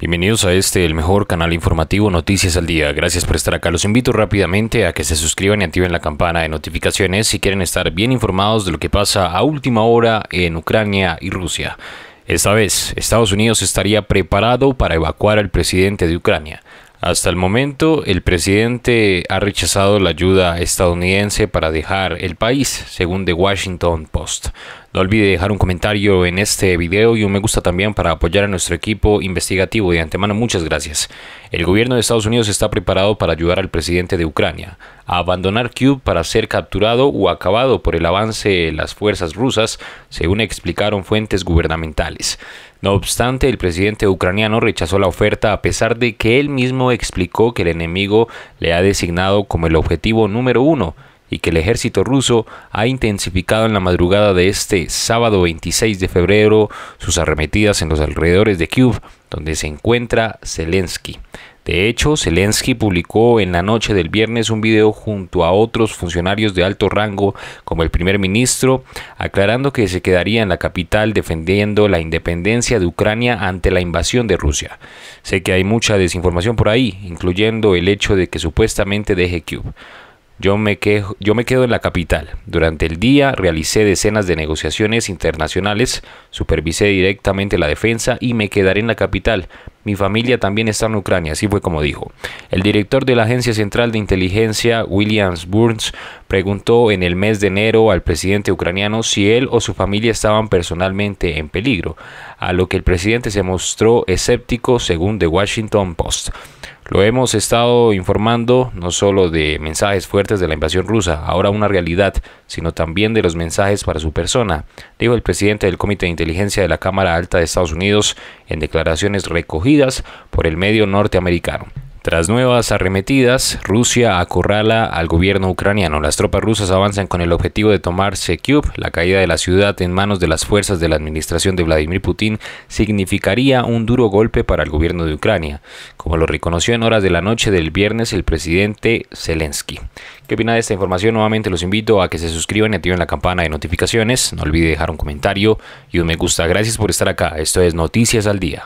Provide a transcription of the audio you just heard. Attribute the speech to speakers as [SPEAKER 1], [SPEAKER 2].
[SPEAKER 1] Bienvenidos a este, el mejor canal informativo Noticias al Día. Gracias por estar acá. Los invito rápidamente a que se suscriban y activen la campana de notificaciones si quieren estar bien informados de lo que pasa a última hora en Ucrania y Rusia. Esta vez, Estados Unidos estaría preparado para evacuar al presidente de Ucrania. Hasta el momento, el presidente ha rechazado la ayuda estadounidense para dejar el país, según The Washington Post. No olvide dejar un comentario en este video y un me gusta también para apoyar a nuestro equipo investigativo. De antemano, muchas gracias. El gobierno de Estados Unidos está preparado para ayudar al presidente de Ucrania a abandonar Kiev para ser capturado o acabado por el avance de las fuerzas rusas, según explicaron fuentes gubernamentales. No obstante, el presidente ucraniano rechazó la oferta a pesar de que él mismo explicó que el enemigo le ha designado como el objetivo número uno y que el ejército ruso ha intensificado en la madrugada de este sábado 26 de febrero sus arremetidas en los alrededores de Kiev, donde se encuentra Zelensky. De hecho, Zelensky publicó en la noche del viernes un video junto a otros funcionarios de alto rango, como el primer ministro, aclarando que se quedaría en la capital defendiendo la independencia de Ucrania ante la invasión de Rusia. Sé que hay mucha desinformación por ahí, incluyendo el hecho de que supuestamente deje Cube. Yo me, yo me, quedo en la capital. Durante el día realicé decenas de negociaciones internacionales, supervisé directamente la defensa y me quedaré en la capital. Mi familia también está en Ucrania, así fue como dijo. El director de la Agencia Central de Inteligencia, Williams Burns, preguntó en el mes de enero al presidente ucraniano si él o su familia estaban personalmente en peligro, a lo que el presidente se mostró escéptico según The Washington Post. Lo hemos estado informando no solo de mensajes fuertes de la invasión rusa, ahora una realidad, sino también de los mensajes para su persona, dijo el presidente del Comité de Inteligencia de la Cámara Alta de Estados Unidos en declaraciones recogidas por el medio norteamericano. Tras nuevas arremetidas, Rusia acorrala al gobierno ucraniano. Las tropas rusas avanzan con el objetivo de tomar Sekyub. La caída de la ciudad en manos de las fuerzas de la administración de Vladimir Putin significaría un duro golpe para el gobierno de Ucrania, como lo reconoció en horas de la noche del viernes el presidente Zelensky. ¿Qué opina de esta información? Nuevamente los invito a que se suscriban y activen la campana de notificaciones. No olvide dejar un comentario y un me gusta. Gracias por estar acá. Esto es Noticias al Día.